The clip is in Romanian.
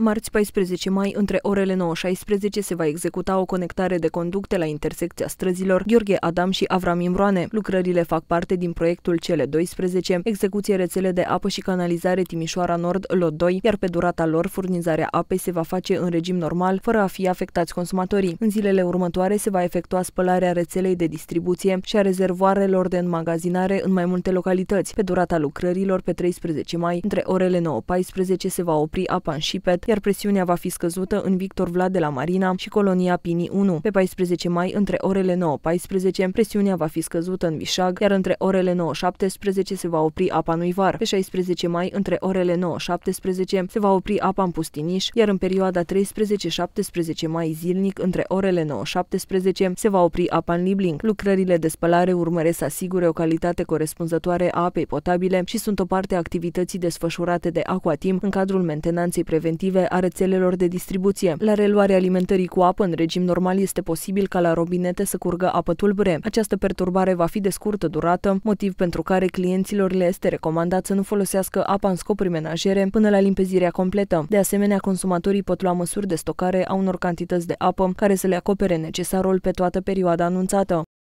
Marți 14 mai, între orele 9.16, se va executa o conectare de conducte la intersecția străzilor Gheorghe Adam și Avram Imroane. Lucrările fac parte din proiectul Cele 12, execuție rețele de apă și canalizare Timișoara Nord, lot 2, iar pe durata lor furnizarea apei se va face în regim normal, fără a fi afectați consumatorii. În zilele următoare se va efectua spălarea rețelei de distribuție și a rezervoarelor de înmagazinare în mai multe localități. Pe durata lucrărilor, pe 13 mai, între orele 9.14, se va opri apa în șipet, iar presiunea va fi scăzută în Victor Vlad de la Marina și colonia Pini 1. Pe 14 mai, între orele 9-14, presiunea va fi scăzută în Vișag, iar între orele 9-17 se va opri apa în Uivar. Pe 16 mai, între orele 9-17, se va opri apa în Pustiniș, iar în perioada 13-17 mai zilnic, între orele 9-17, se va opri apa în Libling. Lucrările de spălare urmăresc să asigure o calitate corespunzătoare a apei potabile și sunt o parte a activității desfășurate de Aquatim în cadrul mentenanței preventive exclusive a rețelelor de distribuție. La reluarea alimentării cu apă în regim normal este posibil ca la robinete să curgă apă tulbure. Această perturbare va fi de scurtă durată, motiv pentru care clienților le este recomandat să nu folosească apa în scopuri menajere până la limpezirea completă. De asemenea, consumatorii pot lua măsuri de stocare a unor cantități de apă care să le acopere necesarul pe toată perioada anunțată.